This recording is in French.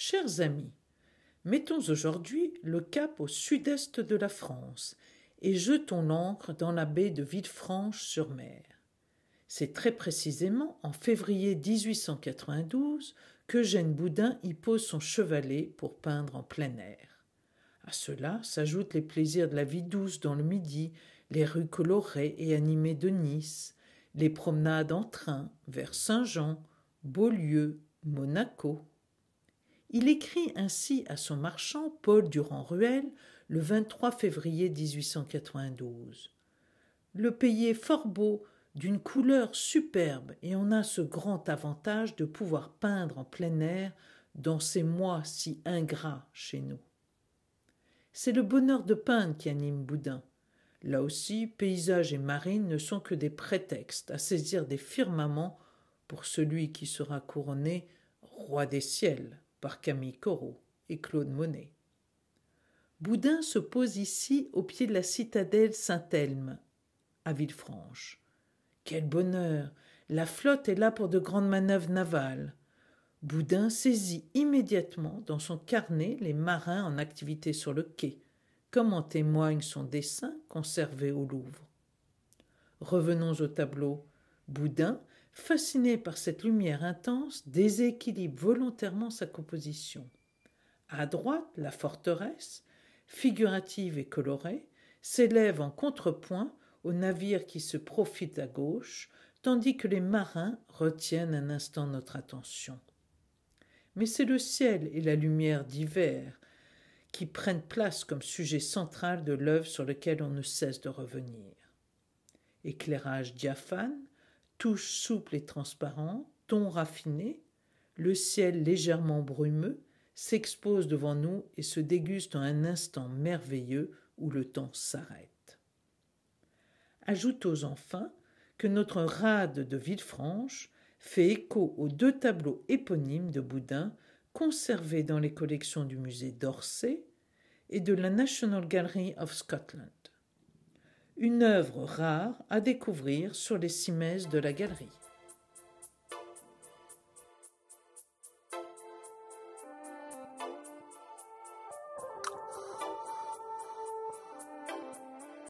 Chers amis, mettons aujourd'hui le cap au sud-est de la France et jetons l'ancre dans la baie de Villefranche-sur-Mer. C'est très précisément en février 1892 qu'Eugène Boudin y pose son chevalet pour peindre en plein air. À cela s'ajoutent les plaisirs de la vie douce dans le midi, les rues colorées et animées de Nice, les promenades en train vers Saint-Jean, Beaulieu, Monaco. Il écrit ainsi à son marchand, Paul Durand-Ruel, le 23 février 1892. Le pays est fort beau, d'une couleur superbe, et on a ce grand avantage de pouvoir peindre en plein air dans ces mois si ingrats chez nous. C'est le bonheur de peindre qui anime Boudin. Là aussi, paysages et marines ne sont que des prétextes à saisir des firmaments pour celui qui sera couronné roi des ciels par Camille Corot et Claude Monet. Boudin se pose ici au pied de la citadelle Saint-Elme, à Villefranche. Quel bonheur La flotte est là pour de grandes manœuvres navales. Boudin saisit immédiatement dans son carnet les marins en activité sur le quai, comme en témoigne son dessin conservé au Louvre. Revenons au tableau. Boudin, Fasciné par cette lumière intense, déséquilibre volontairement sa composition. À droite, la forteresse, figurative et colorée, s'élève en contrepoint au navire qui se profite à gauche, tandis que les marins retiennent un instant notre attention. Mais c'est le ciel et la lumière d'hiver qui prennent place comme sujet central de l'œuvre sur lequel on ne cesse de revenir. Éclairage diaphane, touche souple et transparent, ton raffiné, le ciel légèrement brumeux s'expose devant nous et se déguste en un instant merveilleux où le temps s'arrête. Ajoutons enfin que notre rade de Villefranche fait écho aux deux tableaux éponymes de Boudin conservés dans les collections du musée d'Orsay et de la National Gallery of Scotland une œuvre rare à découvrir sur les cimaises de la galerie.